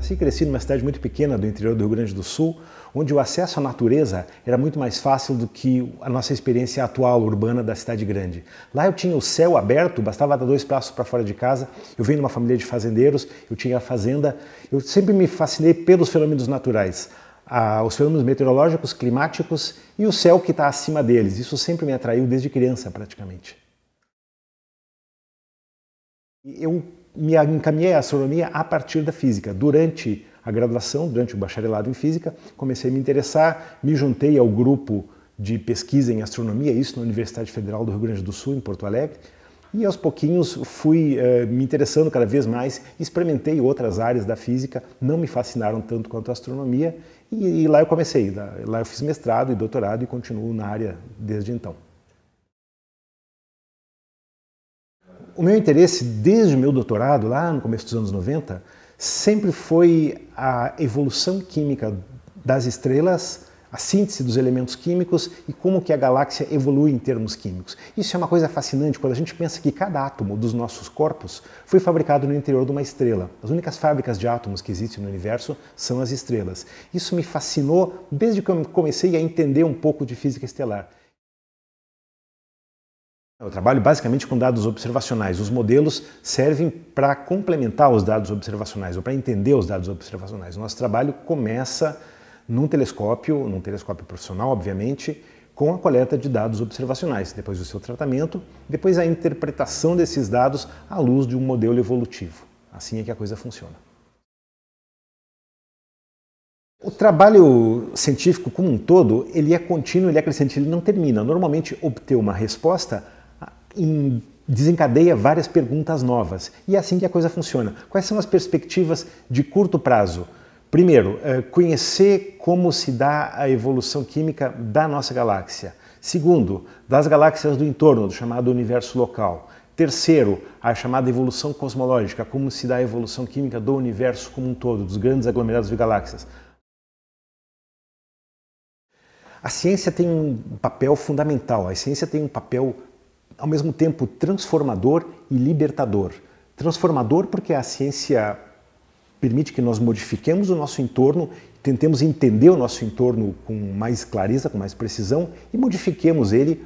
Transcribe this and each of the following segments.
Nasci e cresci numa cidade muito pequena do interior do Rio Grande do Sul, onde o acesso à natureza era muito mais fácil do que a nossa experiência atual urbana da cidade grande. Lá eu tinha o céu aberto, bastava dar dois passos para fora de casa. Eu venho de uma família de fazendeiros, eu tinha a fazenda. Eu sempre me fascinei pelos fenômenos naturais, os fenômenos meteorológicos, climáticos e o céu que está acima deles. Isso sempre me atraiu desde criança, praticamente. Eu me encaminhei à astronomia a partir da física. Durante a graduação, durante o bacharelado em física, comecei a me interessar, me juntei ao grupo de pesquisa em astronomia, isso na Universidade Federal do Rio Grande do Sul, em Porto Alegre, e aos pouquinhos fui uh, me interessando cada vez mais, experimentei outras áreas da física, não me fascinaram tanto quanto a astronomia, e, e lá eu comecei, lá, lá eu fiz mestrado e doutorado e continuo na área desde então. O meu interesse desde o meu doutorado, lá no começo dos anos 90, sempre foi a evolução química das estrelas, a síntese dos elementos químicos e como que a galáxia evolui em termos químicos. Isso é uma coisa fascinante quando a gente pensa que cada átomo dos nossos corpos foi fabricado no interior de uma estrela. As únicas fábricas de átomos que existem no universo são as estrelas. Isso me fascinou desde que eu comecei a entender um pouco de física estelar. Eu é, trabalho basicamente com dados observacionais. Os modelos servem para complementar os dados observacionais ou para entender os dados observacionais. O nosso trabalho começa num telescópio, num telescópio profissional, obviamente, com a coleta de dados observacionais, depois o seu tratamento, depois a interpretação desses dados à luz de um modelo evolutivo. Assim é que a coisa funciona. O trabalho científico como um todo, ele é contínuo, ele é crescente, ele não termina. Normalmente, obter uma resposta desencadeia várias perguntas novas. E é assim que a coisa funciona. Quais são as perspectivas de curto prazo? Primeiro, eh, conhecer como se dá a evolução química da nossa galáxia. Segundo, das galáxias do entorno, do chamado universo local. Terceiro, a chamada evolução cosmológica, como se dá a evolução química do universo como um todo, dos grandes aglomerados de galáxias. A ciência tem um papel fundamental, a ciência tem um papel ao mesmo tempo transformador e libertador. Transformador porque a ciência permite que nós modifiquemos o nosso entorno, tentemos entender o nosso entorno com mais clareza, com mais precisão e modifiquemos ele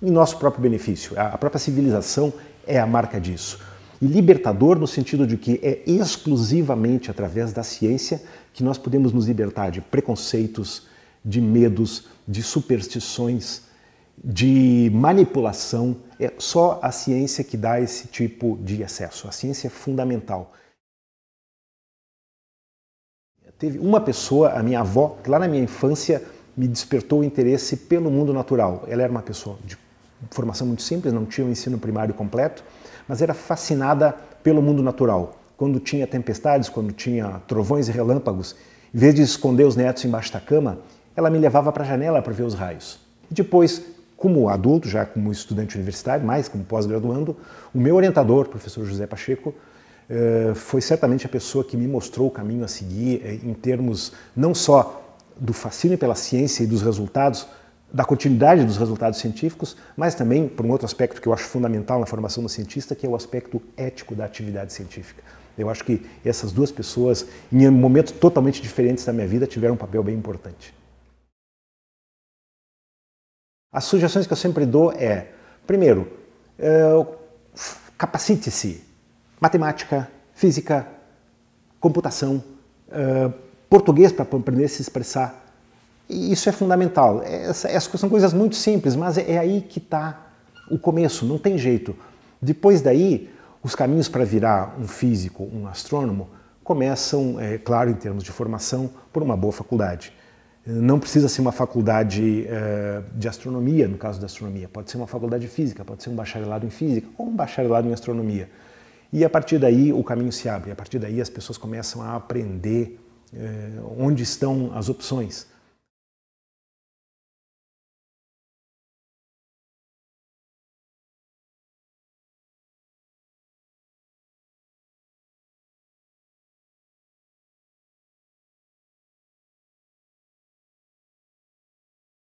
em nosso próprio benefício. A própria civilização é a marca disso. E libertador no sentido de que é exclusivamente através da ciência que nós podemos nos libertar de preconceitos, de medos, de superstições, de manipulação. É só a ciência que dá esse tipo de acesso. A ciência é fundamental. Teve uma pessoa, a minha avó, que lá na minha infância me despertou o interesse pelo mundo natural. Ela era uma pessoa de formação muito simples, não tinha o um ensino primário completo, mas era fascinada pelo mundo natural. Quando tinha tempestades, quando tinha trovões e relâmpagos, em vez de esconder os netos embaixo da cama, ela me levava para a janela para ver os raios. E depois, como adulto, já como estudante universitário, mais como pós-graduando, o meu orientador, professor José Pacheco, eh, foi certamente a pessoa que me mostrou o caminho a seguir eh, em termos não só do fascínio pela ciência e dos resultados, da continuidade dos resultados científicos, mas também por um outro aspecto que eu acho fundamental na formação do cientista, que é o aspecto ético da atividade científica. Eu acho que essas duas pessoas, em momentos totalmente diferentes da minha vida, tiveram um papel bem importante. As sugestões que eu sempre dou é, primeiro, é, capacite-se. Matemática, física, computação, é, português para aprender a se expressar. E isso é fundamental. É, Essas são coisas muito simples, mas é aí que está o começo, não tem jeito. Depois daí, os caminhos para virar um físico, um astrônomo, começam, é, claro, em termos de formação, por uma boa faculdade. Não precisa ser uma faculdade uh, de astronomia, no caso da astronomia, pode ser uma faculdade de física, pode ser um bacharelado em física ou um bacharelado em astronomia. E a partir daí o caminho se abre, a partir daí as pessoas começam a aprender uh, onde estão as opções.